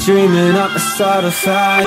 Watch Beh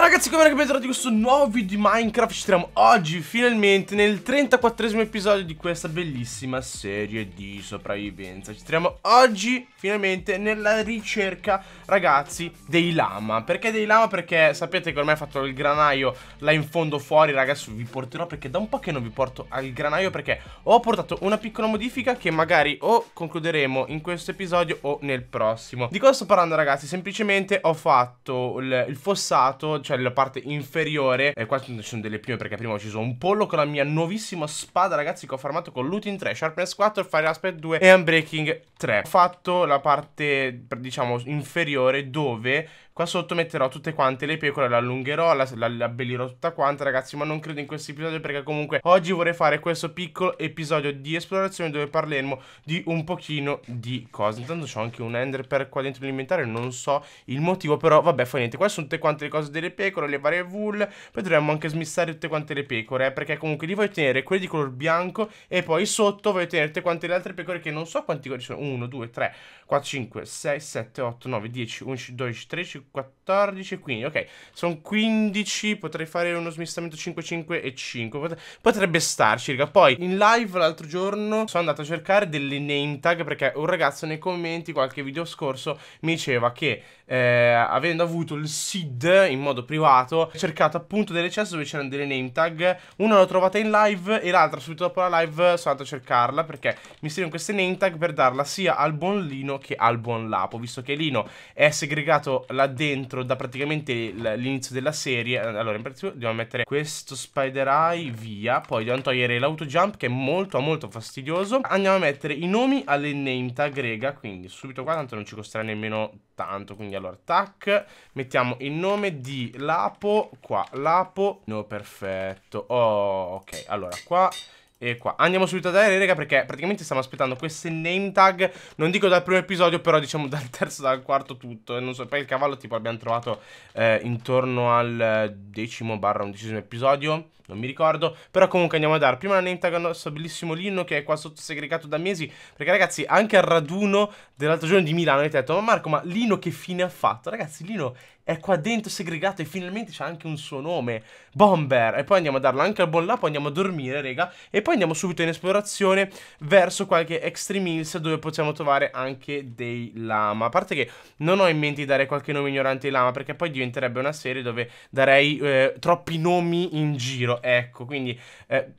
ragazzi come ben trovati in questo nuovo video di Minecraft Ci troviamo oggi finalmente nel 34esimo episodio di questa bellissima serie di sopravvivenza Ci troviamo oggi finalmente nella ricerca ragazzi dei lama Perché dei lama? Perché sapete che ormai ho fatto il granaio là in fondo fuori ragazzi Vi porterò perché da un po' che non vi porto al granaio Perché ho portato una piccola modifica che magari o concluderemo in questo episodio o nel prossimo Di cosa sto parlando ragazzi? Semplicemente ho fatto fatto il, il fossato, cioè la parte inferiore, e qua ci sono delle piume perché prima ho ucciso un pollo con la mia nuovissima spada, ragazzi, che ho farmato con looting 3, sharpness 4, fire aspect 2 e unbreaking 3. Ho fatto la parte, diciamo, inferiore dove Qua sotto metterò tutte quante le pecore, le allungherò, la, la, la abbellirò tutta quanta ragazzi Ma non credo in questo episodio perché comunque oggi vorrei fare questo piccolo episodio di esplorazione Dove parleremo di un pochino di cose Intanto c'ho anche un ender per qua dentro l'inventario, non so il motivo Però vabbè fa niente, qua sono tutte quante le cose delle pecore, le varie wool Poi dovremmo anche smissare tutte quante le pecore eh, Perché comunque li voglio tenere quelle di color bianco E poi sotto voglio tenere tutte quante le altre pecore che non so quanti colori sono 1, 2, 3, 4, 5, 6, 7, 8, 9, 10, 11, 12, 13, 10, 14, 15, ok. Sono 15, potrei fare uno smistamento 5, 5 e 5. Potrebbe starci, raga. Poi in live l'altro giorno sono andato a cercare delle name tag perché un ragazzo nei commenti qualche video scorso mi diceva che eh, avendo avuto il SID in modo privato, ho cercato appunto delle chest dove c'erano delle name tag. Una l'ho trovata in live e l'altra subito dopo la live sono andato a cercarla perché mi servono queste name tag per darla sia al buon Lino che al buon Lapo, visto che Lino è segregato là dentro da praticamente l'inizio della serie. Allora, in particolare dobbiamo mettere questo Spider Eye via, poi dobbiamo togliere l'auto jump che è molto molto fastidioso. Andiamo a mettere i nomi alle name tag rega, quindi subito qua tanto non ci costerà nemmeno tanto, quindi quindi allora tac, mettiamo il nome di Lapo, qua Lapo, no perfetto, oh, ok, allora qua e qua Andiamo subito ad aerei raga perché praticamente stiamo aspettando queste name tag Non dico dal primo episodio però diciamo dal terzo, dal quarto tutto E non so, poi il cavallo tipo abbiamo trovato eh, intorno al eh, decimo barra undicesimo episodio non mi ricordo, però comunque andiamo a dare prima la name tag al nostro bellissimo Lino che è qua sotto segregato da mesi, perché ragazzi anche al raduno dell'altro giorno di Milano avete detto, ma Marco ma Lino che fine ha fatto? Ragazzi Lino è qua dentro segregato e finalmente c'è anche un suo nome, Bomber, e poi andiamo a darlo anche al bon là, poi andiamo a dormire rega, e poi andiamo subito in esplorazione verso qualche extreme hills dove possiamo trovare anche dei lama, a parte che non ho in mente di dare qualche nome ignorante ai lama perché poi diventerebbe una serie dove darei eh, troppi nomi in giro, giro, ecco, quindi... Eh...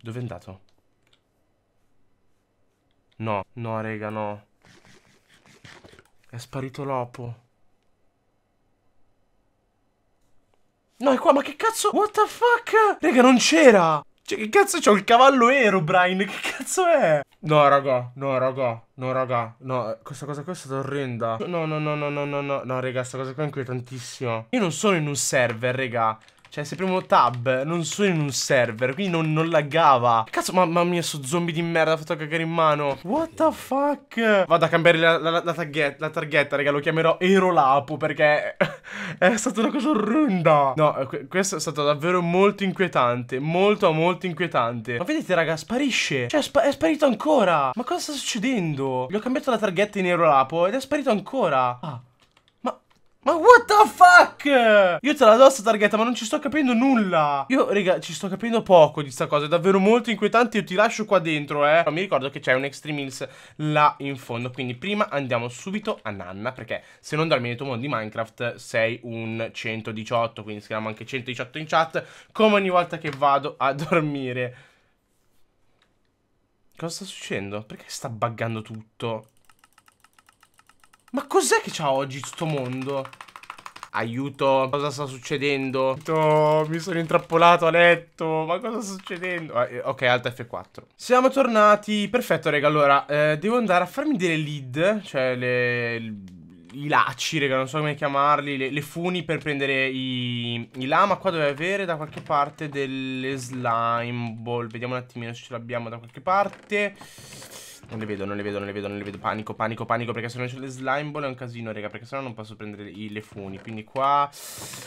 Dove è andato? No, no, rega, no. È sparito l'opo. No, è qua, ma che cazzo? What the fuck? Raga, non c'era! Cioè, che cazzo c'ho il cavallo ero, Brian? Che cazzo è? No, raga, no, raga, no, raga, no, questa cosa qua è stata orrenda. No, no, no, no, no, no, no, no, raga, questa cosa qua è inquietantissima. Io non sono in un server, raga. Cioè, se premo tab, non sono in un server, quindi non, non laggava. Cazzo, mamma mia, sto zombie di merda, ha fatto cagare in mano. What the fuck? Vado a cambiare la, la, la, targhetta, la targhetta, raga, lo chiamerò Erolapo perché è stata una cosa orrenda. No, eh, questo è stato davvero molto inquietante, molto, molto inquietante. Ma vedete, raga, sparisce. Cioè, spa è sparito ancora. Ma cosa sta succedendo? Gli ho cambiato la targhetta in Erolapo ed è sparito ancora. Ah. Ma what the fuck? Io te la do sta targhetta, ma non ci sto capendo nulla. Io, raga, ci sto capendo poco di sta cosa. È davvero molto inquietante. Io ti lascio qua dentro, eh. Ma mi ricordo che c'è un Extreme Hills là in fondo. Quindi prima andiamo subito a Nanna. Perché se non dormi nel tuo mondo di Minecraft sei un 118. Quindi scriviamo anche 118 in chat. Come ogni volta che vado a dormire. Cosa sta succedendo? Perché sta buggando tutto? Ma cos'è che c'ha oggi sto mondo? Aiuto, cosa sta succedendo? Oh, mi sono intrappolato a letto, ma cosa sta succedendo? Ah, eh, ok, alta F4. Siamo tornati, perfetto raga, allora, eh, devo andare a farmi delle lead, cioè le, i lacci, raga, non so come chiamarli, le, le funi per prendere i, i lama. Qua deve avere da qualche parte delle slime ball, vediamo un attimino se ce l'abbiamo da qualche parte... Non le vedo, non le vedo, non le vedo, non le vedo. Panico, panico, panico. Perché se non c'è le slime ball è un casino, raga. Perché sennò non posso prendere i, le funi. Quindi qua.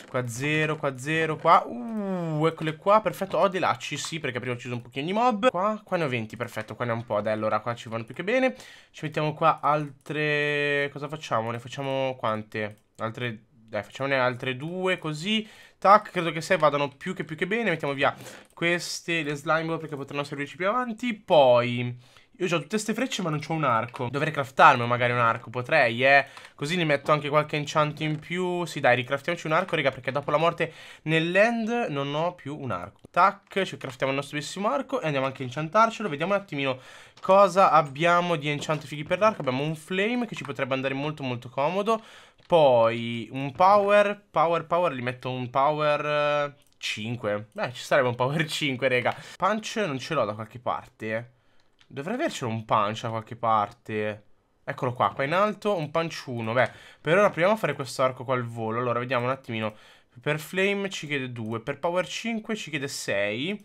Qua zero, qua zero, qua. Uh, eccole qua. Perfetto. Ho dei lacci, sì. Perché prima ho ucciso un pochino di mob. Qua, qua ne ho 20, perfetto. Qua ne ho un po'. Dai, allora qua ci vanno più che bene. Ci mettiamo qua altre. Cosa facciamo? Ne facciamo quante? Altre. Dai, facciamone altre due così. Tac, credo che 6 vadano più che più che bene. Mettiamo via queste, le slime ball perché potranno servirci più avanti. Poi. Io ho tutte queste frecce ma non ho un arco Dovrei craftarmi magari un arco, potrei, eh Così gli metto anche qualche enchant in più Sì dai, ricraftiamoci un arco, raga Perché dopo la morte nell'end non ho più un arco Tac, ci craftiamo il nostro bellissimo arco E andiamo anche a enchantarcelo Vediamo un attimino cosa abbiamo di enchant fighi per l'arco Abbiamo un flame che ci potrebbe andare molto molto comodo Poi un power, power, power gli metto un power... 5 eh, Beh ci sarebbe un power 5 raga Punch non ce l'ho da qualche parte eh Dovrei avercelo un punch da qualche parte. Eccolo qua, qua in alto, un punch 1. Beh, per ora proviamo a fare questo arco qua al volo. Allora, vediamo un attimino. Per Flame ci chiede 2, per Power 5 ci chiede 6.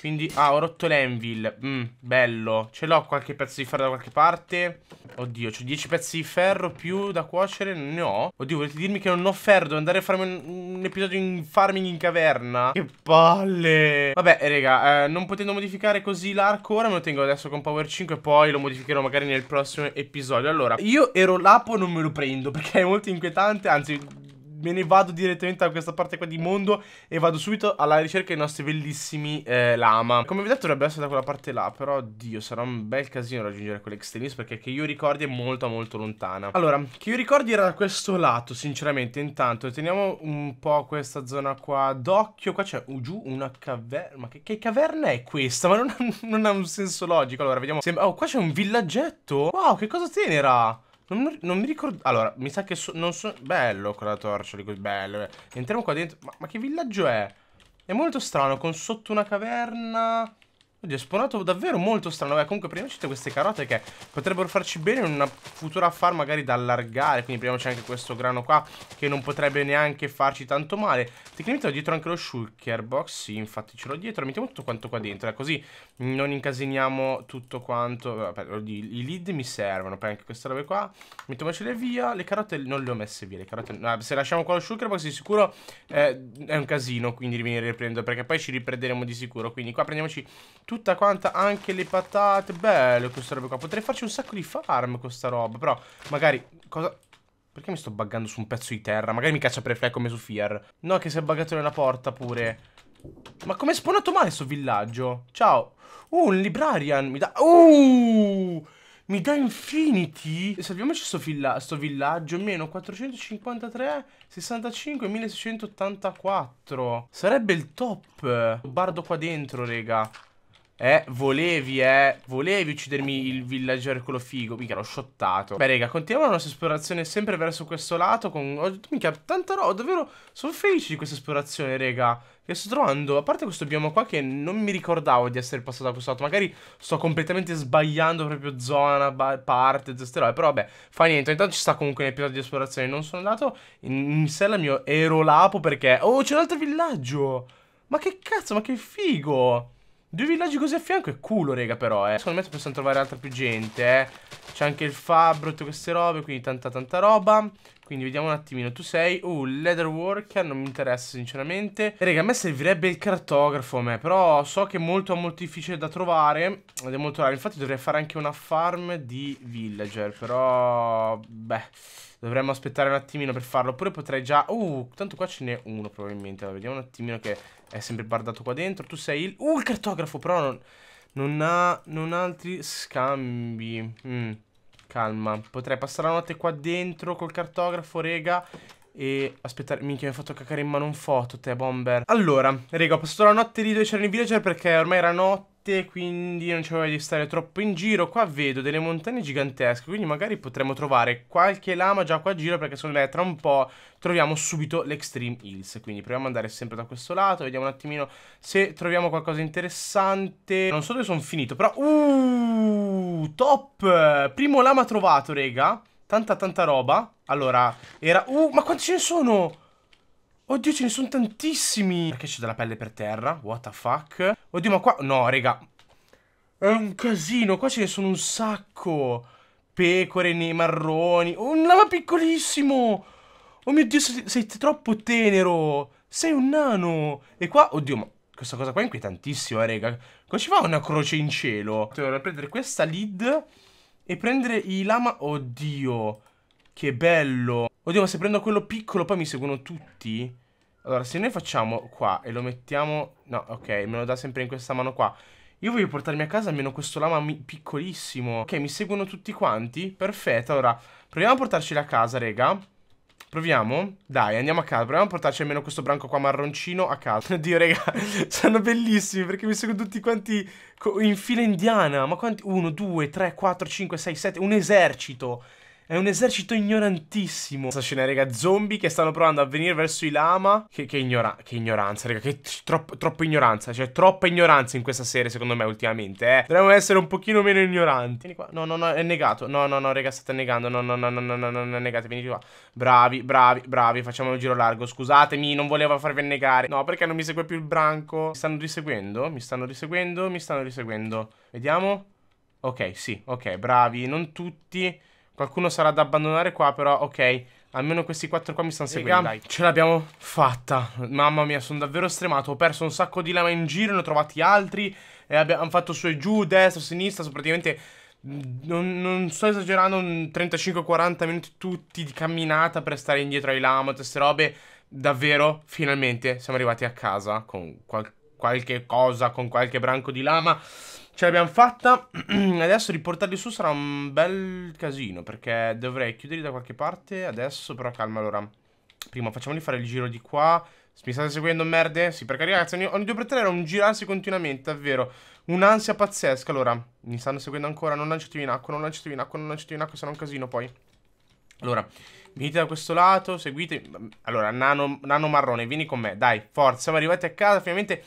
Quindi, ah, ho rotto l'anvil. Mm, bello. Ce l'ho qualche pezzo di ferro da qualche parte? Oddio, ho 10 pezzi di ferro più da cuocere? Ne ho. Oddio, volete dirmi che non ho ferro? Devo andare a farmi un, un episodio in farming in caverna? Che palle. Vabbè, eh, raga, eh, non potendo modificare così l'arco, ora me lo tengo adesso con Power 5 e poi lo modificherò magari nel prossimo episodio. Allora, io ero lapo non me lo prendo perché è molto inquietante, anzi me ne vado direttamente a questa parte qua di mondo e vado subito alla ricerca dei nostri bellissimi eh, lama. Come vi ho detto dovrebbe essere da quella parte là, però oddio, sarà un bel casino raggiungere quell'extremis perché che io ricordi è molto molto lontana. Allora, che io ricordi era da questo lato, sinceramente, intanto teniamo un po' questa zona qua d'occhio, qua c'è giù una caverna, ma che, che, caverna è questa? Ma non ha, non ha un senso logico, allora vediamo se... Oh, qua c'è un villaggetto? Wow, che cosa tenera? Non, non, mi ricordo. Allora, mi sa che so, non so. Bello quella torcia di così. Bello, bello. Entriamo qua dentro. Ma, ma, che villaggio è? È molto strano. Con sotto una caverna. Oddio, è spawnato davvero molto strano. Beh, comunque prendiamoci tutte queste carote che potrebbero farci bene in una futura farm magari da allargare. Quindi prendiamoci anche questo grano qua che non potrebbe neanche farci tanto male. Tecnicamente ho dietro anche lo shulker box. Sì, infatti ce l'ho dietro. Mettiamo tutto quanto qua dentro. Eh, così non incasiniamo tutto quanto. Eh, vabbè, i lead mi servono. Poi anche queste robe qua. Mettiamocele via. Le carote non le ho messe via. Le carote... No, ah, se lasciamo qua lo shulker box di sicuro eh, è un casino. Quindi rivenire riprendo. Perché poi ci riprenderemo di sicuro. Quindi qua prendiamoci tutto Tutta quanta anche le patate Bello questa roba qua Potrei farci un sacco di farm questa roba Però magari Cosa Perché mi sto buggando su un pezzo di terra Magari mi caccia per reflect come su Fear No che si è buggato nella porta pure Ma come è spawnato male sto villaggio Ciao Uh un librarian Mi dà Uh mi dà infinity? Salviamoci sto, villa sto villaggio Meno 453 65 1684 Sarebbe il top Bardo qua dentro, raga eh, volevi, eh. Volevi uccidermi il villager quello figo. Mica l'ho shottato. Beh, raga, continuiamo la nostra esplorazione sempre verso questo lato. Con. Oh, mica, tanta roba. Davvero. Sono felice di questa esplorazione, raga. Che sto trovando. A parte questo bioma qua che non mi ricordavo di essere passato da questo lato. Magari sto completamente sbagliando proprio zona, parte, zesterò. Però vabbè, fa niente. Intanto ci sta comunque un episodio di esplorazione. Non sono andato in, in sella mio ero lapo perché. Oh, c'è un altro villaggio. Ma che cazzo, ma che figo. Due villaggi così a fianco è culo, raga, però, eh. Secondo me possiamo trovare altra più gente, eh. C'è anche il fabbro, tutte queste robe, quindi tanta tanta roba. Quindi vediamo un attimino, tu sei... Uh, leather worker, non mi interessa sinceramente. Raga, a me servirebbe il cartografo, a me, però so che è molto molto difficile da trovare. Ed è molto raro, infatti dovrei fare anche una farm di villager, però... Beh... Dovremmo aspettare un attimino per farlo. Oppure potrei già... Uh, tanto qua ce n'è uno probabilmente. Allora, vediamo un attimino che è sempre bardato qua dentro. Tu sei il... Uh, il cartografo, però non... Non ha, non ha altri scambi. Mm, calma. Potrei passare la notte qua dentro col cartografo, rega. E aspettare, minchia mi hai fatto cacare in mano un foto te bomber Allora, rega ho passato la notte lì dove c'erano i villager perché ormai era notte piatte, quindi non c'è voglia di stare troppo in giro. Qua vedo delle montagne gigantesche, quindi magari potremmo trovare qualche lama già qua a giro, perché secondo me tra un po' troviamo subito l'Extreme Hills. Quindi proviamo ad andare sempre da questo lato, vediamo un attimino se troviamo qualcosa di interessante. Non so dove sono finito, però... Uh, top! Primo lama trovato, rega. Tanta, tanta roba. Allora, era... Uh, ma quanti ce ne sono? Oddio, ce ne sono tantissimi. Perché c'è della pelle per terra? What the fuck? Oddio, ma qua... No, raga. È un casino. Qua ce ne sono un sacco. Pecore nei marroni. Oh, un lama piccolissimo. Oh mio Dio, sei, sei troppo tenero. Sei un nano. E qua... Oddio, ma... Questa cosa qua è inquietantissima, eh, raga. Come ci fa una croce in cielo? Dovrei prendere questa lead e prendere i lama... Oddio, che bello. Oddio, ma se prendo quello piccolo poi mi seguono tutti? Allora, se noi facciamo qua e lo mettiamo... No, ok, me lo dà sempre in questa mano qua. Io voglio portarmi a casa almeno questo lama piccolissimo. Ok, mi seguono tutti quanti? Perfetto, allora, proviamo a portarceli a casa, raga. Proviamo? Dai, andiamo a casa. Proviamo a portarci almeno questo branco qua marroncino a casa. Oddio, raga, sono bellissimi perché mi seguono tutti quanti in fila indiana. Ma quanti? Uno, due, tre, quattro, cinque, sei, sette, un esercito. È un esercito ignorantissimo. Questa scena, raga, zombie che stanno provando a venire verso i lama. Che, che, ignora che ignoranza, raga, che troppo, troppo, ignoranza. Cioè, troppa ignoranza in questa serie, secondo me, ultimamente, eh. Dovremmo essere un pochino meno ignoranti. Vieni qua. No, no, no, è negato. No, no, no, raga, state negando. No, no, no, no, no, no, no, no, negate. Venite qua. Bravi, bravi, bravi. Facciamo un giro largo. Scusatemi, non volevo farvi annegare. No, perché non mi segue più il branco? Mi stanno riseguendo? Mi stanno riseguendo? Mi stanno riseguendo. Vediamo. Ok, sì, ok, bravi. Non tutti... Qualcuno sarà da abbandonare qua, però ok. Almeno questi quattro qua mi stanno seguendo, Raga, dai. Ce l'abbiamo fatta. Mamma mia, sono davvero stremato. Ho perso un sacco di lama in giro, ne ho trovati altri. E abbiamo fatto su e giù, destra, sinistra, Sono praticamente... Non, non, sto esagerando, 35-40 minuti tutti di camminata per stare indietro ai lama, tutte queste robe. Davvero, finalmente siamo arrivati a casa con qual qualche cosa, con qualche branco di lama. Ce l'abbiamo fatta. adesso riportarli su sarà un bel casino. Perché dovrei chiuderli da qualche parte. Adesso, però, calma allora. Prima facciamoli fare il giro di qua. Mi state seguendo, merde? Sì, perché ragazzi, ogni, ogni 2 per 3 era un girarsi continuamente, davvero. Un'ansia pazzesca. Allora, mi stanno seguendo ancora. Non lanciatevi in acqua, non lanciatevi in acqua, non lanciatevi in acqua, sarà un casino poi. Allora, venite da questo lato, seguite. Allora, nano, nano marrone, vieni con me, dai, forza. Siamo arrivati a casa, finalmente.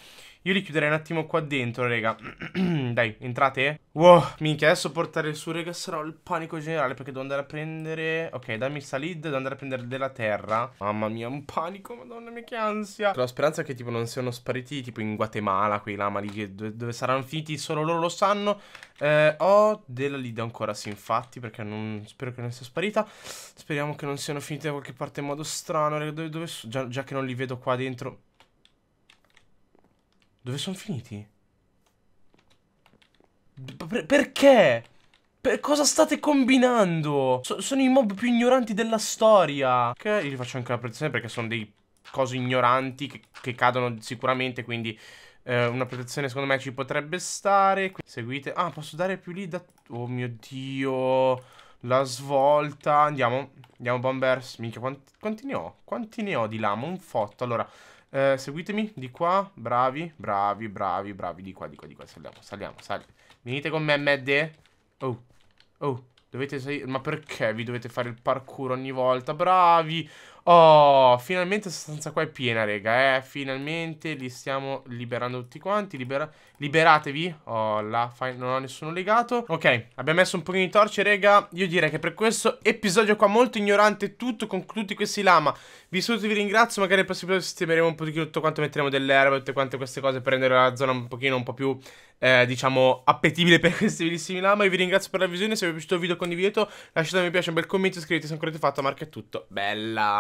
Io li chiuderei un attimo qua dentro, raga. Dai, entrate. Wow, minchia, adesso portare su, raga, sarò il panico generale perché devo andare a prendere... Ok, dammi lead, devo andare a prendere della terra. Mamma mia, un panico, madonna mia, che ansia. Ho la speranza che tipo non siano spariti tipo in Guatemala, quei lama lì, dove, dove saranno finiti solo loro lo sanno. Eh, ho della lead ancora, sì, infatti, perché non... spero che non sia sparita. Speriamo che non siano finite da qualche parte in modo strano, raga, dove, dove... Già, già che non li vedo qua dentro... Dove sono finiti? Per perché? Per cosa state combinando? So sono i mob più ignoranti della storia. Ok, io li faccio anche la protezione perché sono dei cose ignoranti che, che cadono sicuramente, quindi eh, una protezione secondo me ci potrebbe stare. Seguite. Ah, posso dare più lì da... Oh mio Dio. La svolta. Andiamo. Andiamo, Bombers. Minchia, quanti, quanti ne ho? Quanti ne ho di lama? Un fotto. Allora, eh, seguitemi di qua. Bravi, bravi, bravi, bravi. Di qua, di qua, di qua. Saliamo, saliamo, saliamo. Venite con me, MD. Oh, oh. Dovete salire. Ma perché vi dovete fare il parkour ogni volta? Bravi. Oh, finalmente questa stanza qua è piena, rega, eh. Finalmente li stiamo liberando tutti quanti. Libera liberatevi. Oh, là, non ho nessuno legato. Ok, abbiamo messo un pochino di torce, rega. Io direi che per questo episodio qua molto ignorante tutto, con tutti questi lama. Vi saluto, vi ringrazio. Magari nel prossimo episodio sistemeremo un po' di tutto quanto, metteremo dell'erba e tutte quante queste cose per rendere la zona un pochino un po' più... Eh, diciamo appetibile per questi bellissimi lama Io vi ringrazio per la visione Se vi è piaciuto il video condividetelo Lasciate un mi piace, un bel commento Iscrivetevi se ancora avete fatto Marca è tutto Bella